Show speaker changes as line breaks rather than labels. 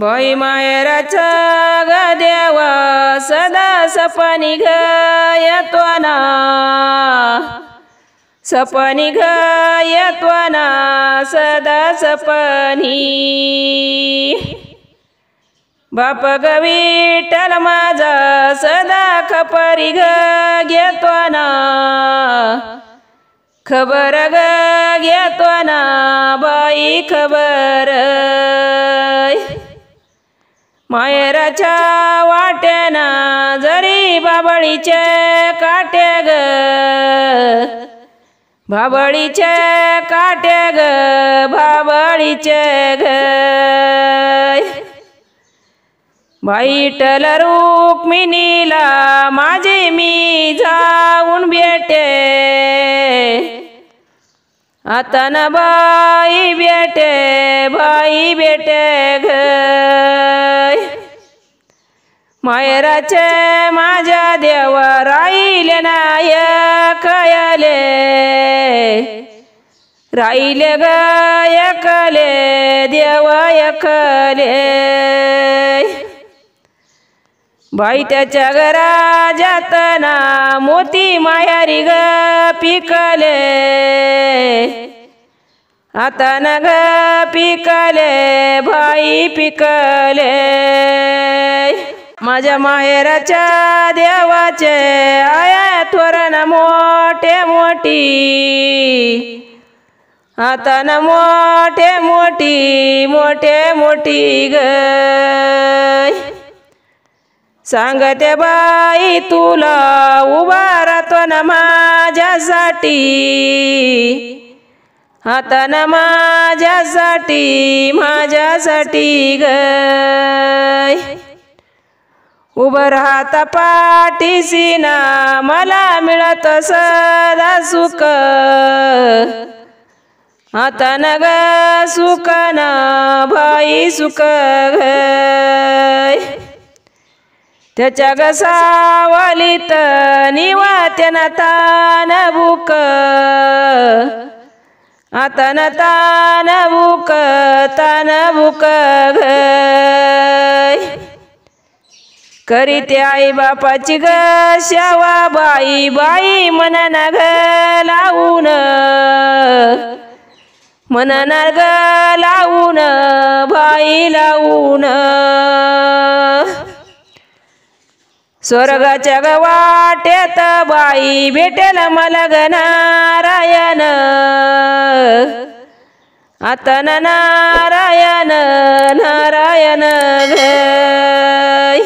भई मायराचा देवा सदा सपनी गयत्वाना सपनी गयत्वाना सदा सपनी बाप गवीटल माझा सदा खपरी घेतवाना खबर ना बाई खबर मायराच्या वाटेना जरी बाबळीचे काटे ग बाबळीचे काटे ग बाबळीचे ग रूप मिनीला माझे मी जाऊन भेटे आता बाई बेटे बाई बेटे ग मायराचे माझ्या देव राहिले नाय कयले राहिले ग एकले देव एकले बाई त्याच्या घरा जातना मोती मायारी ग पिकले आता न ग पिकले भाई पिकले माझ्या माहेराच्या देवाचे आया त्वरण मोठे मोठी आता न मोठे मोठी मोठे मोठी ग सांगते बाई तुला उभा राहतो ना माझ्यासाठी आता न माझ्यासाठी माझ्यासाठी ग उभं राहता पाठीशी ना मला मिळत सदा सुख आता न सुख ना भाई सुख त्याच्या ग सावलीत निवात्या ना तान बुक आता तान बुक तान घ त्या आई बापाची ग शावा बाई बाई मनाना ग लावून मनाना ग लावून बाई लावून स्वर्गाच्या ग बाई भेटेल मला ग नारायण आता नारायण नारायण घ